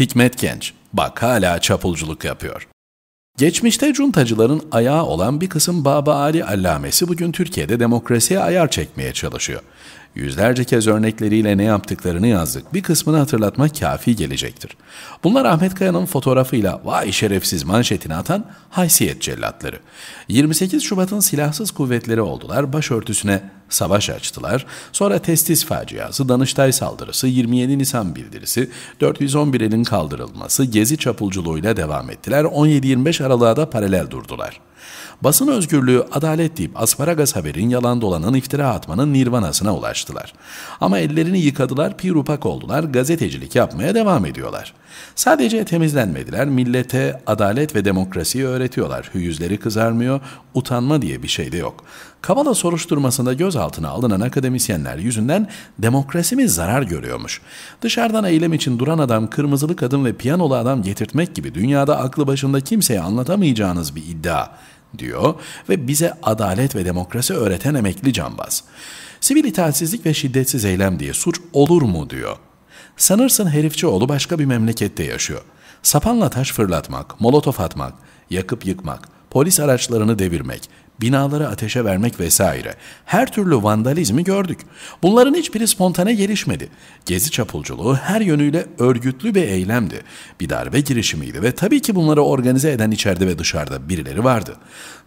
Hikmet Genç, bak hala çapulculuk yapıyor. Geçmişte cuntacıların ayağı olan bir kısım Baba Ali allamesi bugün Türkiye'de demokrasiye ayar çekmeye çalışıyor. Yüzlerce kez örnekleriyle ne yaptıklarını yazdık. Bir kısmını hatırlatmak kafi gelecektir. Bunlar Ahmet Kaya'nın fotoğrafıyla vay şerefsiz manşetini atan haysiyet cellatları. 28 Şubat'ın silahsız kuvvetleri oldular, başörtüsüne savaş açtılar. Sonra testis faciası, Danıştay saldırısı, 27 Nisan bildirisi, 411 elin kaldırılması, gezi çapulculuğuyla devam ettiler. 17-25 aralığa da paralel durdular. Basın özgürlüğü adalet deyip asparagas haberin yalan dolanan iftira atmanın nirvanasına ulaştılar. Ama ellerini yıkadılar, pirupak oldular, gazetecilik yapmaya devam ediyorlar. Sadece temizlenmediler, millete adalet ve demokrasiyi öğretiyorlar. Hüyüzleri kızarmıyor, utanma diye bir şey de yok. Kavala soruşturmasında gözaltına alınan akademisyenler yüzünden demokrasimiz zarar görüyormuş. Dışarıdan eylem için duran adam, kırmızılı kadın ve piyanolu adam getirtmek gibi dünyada aklı başında kimseye anlatamayacağınız bir iddia diyor ve bize adalet ve demokrasi öğreten emekli cambaz. Sivil itaatsizlik ve şiddetsiz eylem diye suç olur mu diyor. Sanırsın herifçi herifçioğlu başka bir memlekette yaşıyor. Sapanla taş fırlatmak, molotof atmak, yakıp yıkmak, polis araçlarını devirmek, binaları ateşe vermek vesaire. Her türlü vandalizmi gördük. Bunların hiçbiri spontane gelişmedi. Gezi çapulculuğu her yönüyle örgütlü bir eylemdi. Bir darbe girişimiydi ve tabii ki bunları organize eden içeride ve dışarıda birileri vardı.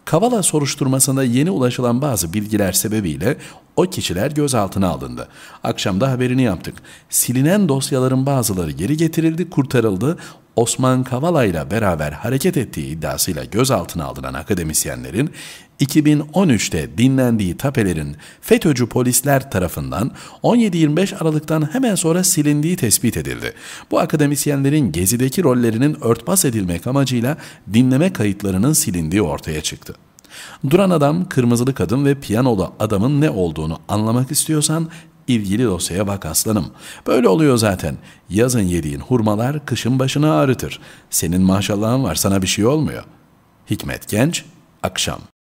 Kavala soruşturmasında yeni ulaşılan bazı bilgiler sebebiyle o kişiler gözaltına alındı. Akşamda haberini yaptık. Silinen dosyaların bazıları geri getirildi, kurtarıldı. Osman Kavala ile beraber hareket ettiği iddiasıyla gözaltına alınan akademisyenlerin 2013'te dinlendiği tapelerin FETÖ'cü polisler tarafından 17-25 Aralık'tan hemen sonra silindiği tespit edildi. Bu akademisyenlerin gezideki rollerinin örtbas edilmek amacıyla dinleme kayıtlarının silindiği ortaya çıktı. Duran adam, kırmızılı kadın ve piyanolu adamın ne olduğunu anlamak istiyorsan ilgili dosyaya bak aslanım. Böyle oluyor zaten. Yazın yediğin hurmalar kışın başını ağrıtır. Senin maşallahın var sana bir şey olmuyor. Hikmet Genç, akşam.